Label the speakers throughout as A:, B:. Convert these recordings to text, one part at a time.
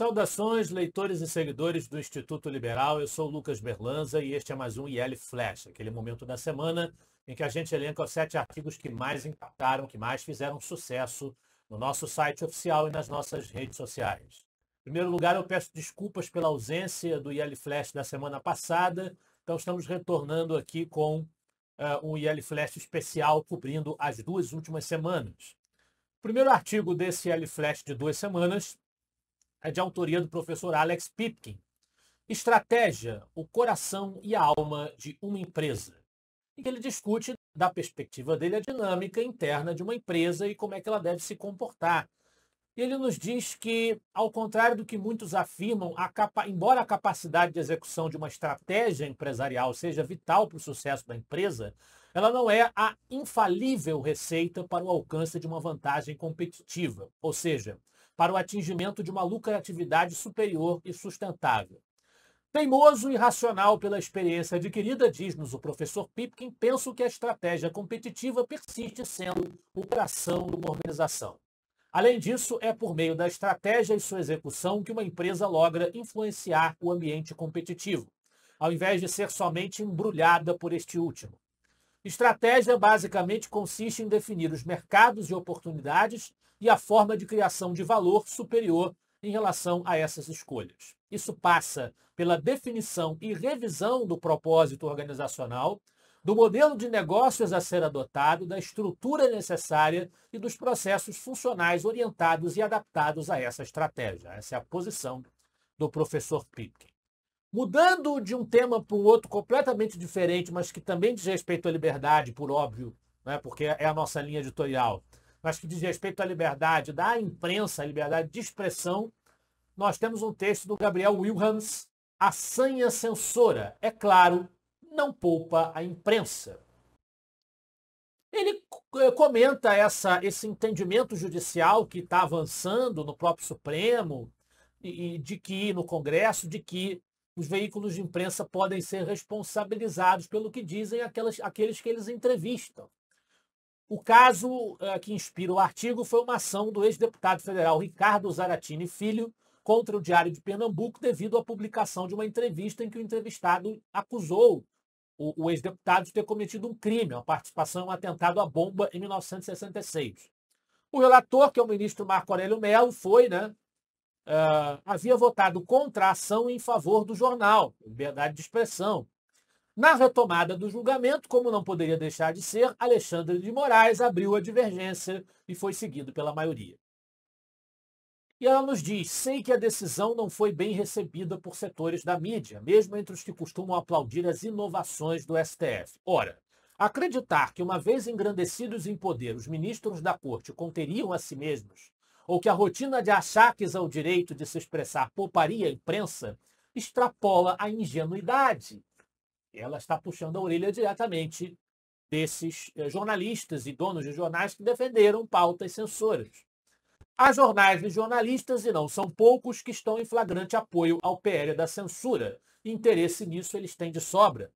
A: Saudações, leitores e seguidores do Instituto Liberal. Eu sou Lucas Berlanza e este é mais um IL Flash, aquele momento da semana em que a gente elenca os sete artigos que mais impactaram, que mais fizeram sucesso no nosso site oficial e nas nossas redes sociais. Em primeiro lugar, eu peço desculpas pela ausência do IL Flash da semana passada, então estamos retornando aqui com uh, um IL Flash especial cobrindo as duas últimas semanas. O primeiro artigo desse IL Flash de duas semanas é de autoria do professor Alex Pipkin. Estratégia, o coração e a alma de uma empresa. Em que ele discute, da perspectiva dele, a dinâmica interna de uma empresa e como é que ela deve se comportar. Ele nos diz que, ao contrário do que muitos afirmam, a capa... embora a capacidade de execução de uma estratégia empresarial seja vital para o sucesso da empresa, ela não é a infalível receita para o alcance de uma vantagem competitiva. Ou seja, para o atingimento de uma lucratividade superior e sustentável. Teimoso e racional pela experiência adquirida, diz-nos o professor Pipkin, penso que a estratégia competitiva persiste sendo o tração de uma organização. Além disso, é por meio da estratégia e sua execução que uma empresa logra influenciar o ambiente competitivo, ao invés de ser somente embrulhada por este último. Estratégia basicamente consiste em definir os mercados e oportunidades e a forma de criação de valor superior em relação a essas escolhas. Isso passa pela definição e revisão do propósito organizacional, do modelo de negócios a ser adotado, da estrutura necessária e dos processos funcionais orientados e adaptados a essa estratégia. Essa é a posição do professor Pipkin. Mudando de um tema para um outro completamente diferente, mas que também diz respeito à liberdade, por óbvio, né, porque é a nossa linha editorial mas que diz respeito à liberdade da imprensa, à liberdade de expressão, nós temos um texto do Gabriel Wilhans, A Sanha Censora. É claro, não poupa a imprensa. Ele eh, comenta essa, esse entendimento judicial que está avançando no próprio Supremo e, e de que no Congresso, de que os veículos de imprensa podem ser responsabilizados pelo que dizem aquelas, aqueles que eles entrevistam. O caso uh, que inspira o artigo foi uma ação do ex-deputado federal Ricardo Zaratini Filho contra o Diário de Pernambuco devido à publicação de uma entrevista em que o entrevistado acusou o, o ex-deputado de ter cometido um crime, a participação em um atentado à bomba em 1966. O relator, que é o ministro Marco Aurélio Melo, foi, né, uh, havia votado contra a ação em favor do jornal, liberdade de expressão, na retomada do julgamento, como não poderia deixar de ser, Alexandre de Moraes abriu a divergência e foi seguido pela maioria. E ela nos diz: sei que a decisão não foi bem recebida por setores da mídia, mesmo entre os que costumam aplaudir as inovações do STF. Ora, acreditar que, uma vez engrandecidos em poder, os ministros da corte conteriam a si mesmos, ou que a rotina de achaques ao direito de se expressar pouparia a imprensa, extrapola a ingenuidade ela está puxando a orelha diretamente desses eh, jornalistas e donos de jornais que defenderam pautas censoras. Há jornais e jornalistas, e não são poucos, que estão em flagrante apoio ao PL da censura. Interesse nisso eles têm de sobra.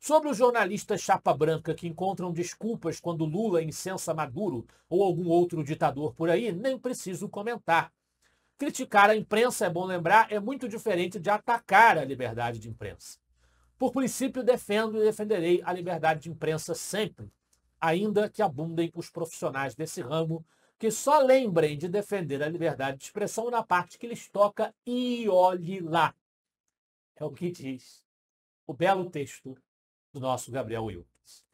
A: Sobre os jornalistas chapa branca que encontram desculpas quando Lula incensa Maduro ou algum outro ditador por aí, nem preciso comentar. Criticar a imprensa, é bom lembrar, é muito diferente de atacar a liberdade de imprensa. Por princípio, defendo e defenderei a liberdade de imprensa sempre, ainda que abundem os profissionais desse ramo que só lembrem de defender a liberdade de expressão na parte que lhes toca e olhe lá. É o que diz o belo texto do nosso Gabriel Wilkins.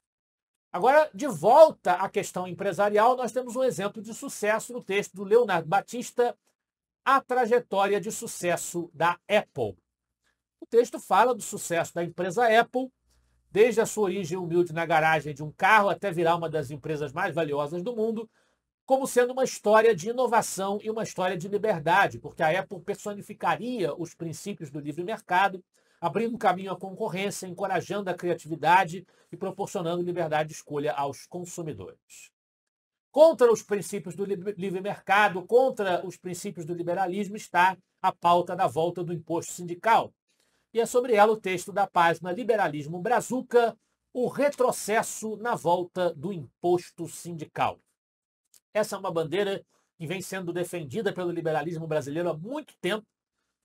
A: Agora, de volta à questão empresarial, nós temos um exemplo de sucesso no texto do Leonardo Batista, A Trajetória de Sucesso da Apple. O texto fala do sucesso da empresa Apple, desde a sua origem humilde na garagem de um carro até virar uma das empresas mais valiosas do mundo, como sendo uma história de inovação e uma história de liberdade, porque a Apple personificaria os princípios do livre mercado, abrindo caminho à concorrência, encorajando a criatividade e proporcionando liberdade de escolha aos consumidores. Contra os princípios do livre mercado, contra os princípios do liberalismo, está a pauta da volta do imposto sindical, e é sobre ela o texto da página Liberalismo Brazuca, o retrocesso na volta do imposto sindical. Essa é uma bandeira que vem sendo defendida pelo liberalismo brasileiro há muito tempo,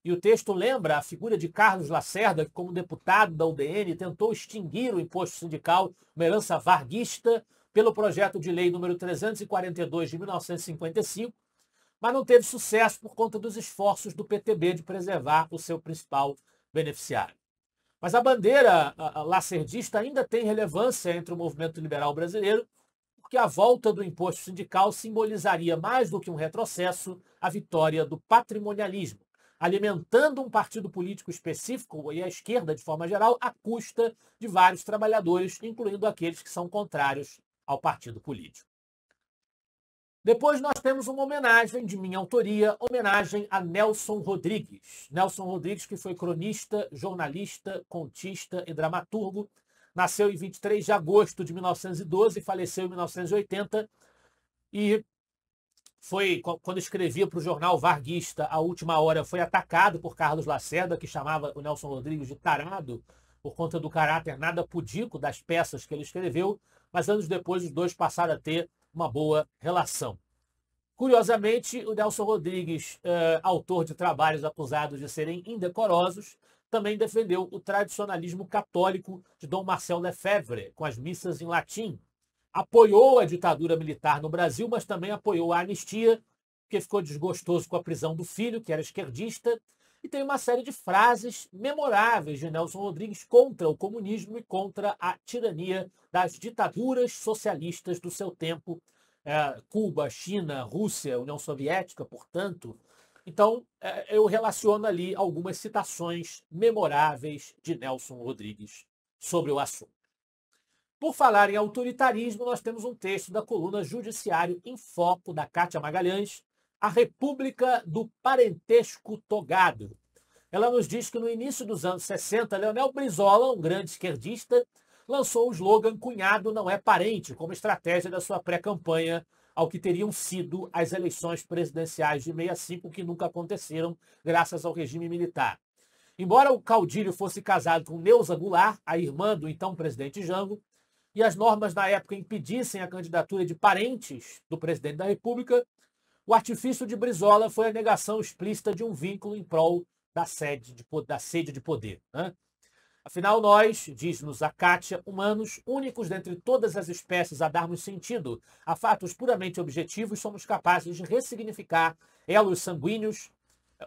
A: e o texto lembra a figura de Carlos Lacerda, que, como deputado da UDN, tentou extinguir o imposto sindical, uma herança varguista, pelo projeto de lei número 342 de 1955, mas não teve sucesso por conta dos esforços do PTB de preservar o seu principal beneficiar, Mas a bandeira lacerdista ainda tem relevância entre o movimento liberal brasileiro, porque a volta do imposto sindical simbolizaria mais do que um retrocesso a vitória do patrimonialismo, alimentando um partido político específico e a esquerda, de forma geral, à custa de vários trabalhadores, incluindo aqueles que são contrários ao partido político. Depois nós temos uma homenagem de minha autoria, homenagem a Nelson Rodrigues. Nelson Rodrigues, que foi cronista, jornalista, contista e dramaturgo, nasceu em 23 de agosto de 1912, faleceu em 1980 e foi quando escrevia para o jornal Varguista, a última hora foi atacado por Carlos Lacerda, que chamava o Nelson Rodrigues de tarado por conta do caráter nada pudico das peças que ele escreveu, mas anos depois os dois passaram a ter uma boa relação. Curiosamente, o Nelson Rodrigues, eh, autor de trabalhos acusados de serem indecorosos, também defendeu o tradicionalismo católico de Dom Marcel Lefebvre, com as missas em latim. Apoiou a ditadura militar no Brasil, mas também apoiou a anistia, porque ficou desgostoso com a prisão do filho, que era esquerdista, e tem uma série de frases memoráveis de Nelson Rodrigues contra o comunismo e contra a tirania das ditaduras socialistas do seu tempo. É, Cuba, China, Rússia, União Soviética, portanto. Então, é, eu relaciono ali algumas citações memoráveis de Nelson Rodrigues sobre o assunto. Por falar em autoritarismo, nós temos um texto da coluna Judiciário em Foco, da Kátia Magalhães, a República do Parentesco Togado. Ela nos diz que no início dos anos 60, Leonel Brizola, um grande esquerdista, lançou o slogan Cunhado não é parente como estratégia da sua pré-campanha ao que teriam sido as eleições presidenciais de 65 que nunca aconteceram graças ao regime militar. Embora o caudilho fosse casado com Neuza Goulart, a irmã do então presidente Jango, e as normas na época impedissem a candidatura de parentes do presidente da República, o artifício de Brizola foi a negação explícita de um vínculo em prol da sede de, da sede de poder. Né? Afinal, nós, diz-nos a Kátia, humanos, únicos dentre todas as espécies a darmos sentido a fatos puramente objetivos, somos capazes de ressignificar elos sanguíneos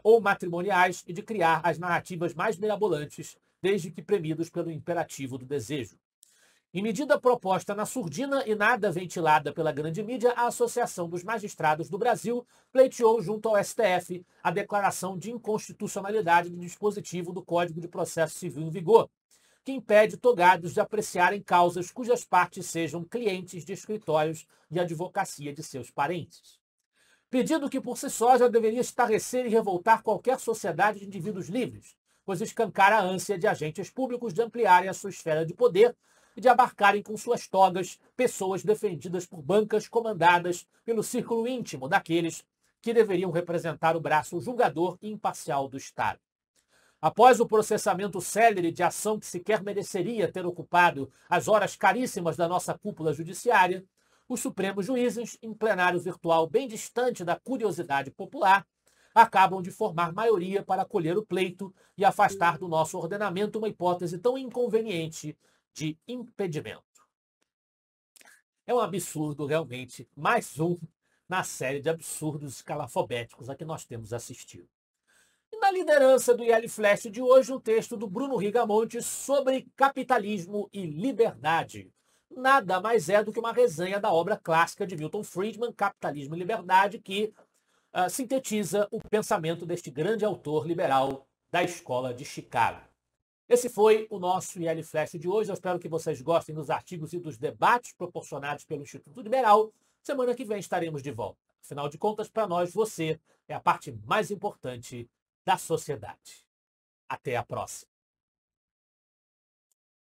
A: ou matrimoniais e de criar as narrativas mais mirabolantes, desde que premidos pelo imperativo do desejo. Em medida proposta na surdina e nada ventilada pela grande mídia, a Associação dos Magistrados do Brasil pleiteou junto ao STF a declaração de inconstitucionalidade do dispositivo do Código de Processo Civil em vigor, que impede togados de apreciarem causas cujas partes sejam clientes de escritórios de advocacia de seus parentes. Pedido que por si só já deveria estarrecer e revoltar qualquer sociedade de indivíduos livres, pois escancara a ânsia de agentes públicos de ampliarem a sua esfera de poder de abarcarem com suas togas pessoas defendidas por bancas comandadas pelo círculo íntimo daqueles que deveriam representar o braço julgador e imparcial do Estado. Após o processamento célere de ação que sequer mereceria ter ocupado as horas caríssimas da nossa cúpula judiciária, os Supremos Juízes, em plenário virtual bem distante da curiosidade popular, acabam de formar maioria para acolher o pleito e afastar do nosso ordenamento uma hipótese tão inconveniente de impedimento. É um absurdo, realmente, mais um na série de absurdos escalafobéticos a que nós temos assistido. E na liderança do IL Flash de hoje, um texto do Bruno Rigamonte sobre capitalismo e liberdade. Nada mais é do que uma resenha da obra clássica de Milton Friedman, Capitalismo e Liberdade, que uh, sintetiza o pensamento deste grande autor liberal da escola de Chicago. Esse foi o nosso IL Flash de hoje. Eu espero que vocês gostem dos artigos e dos debates proporcionados pelo Instituto Liberal. Semana que vem estaremos de volta. Afinal de contas, para nós, você é a parte mais importante da sociedade. Até a próxima.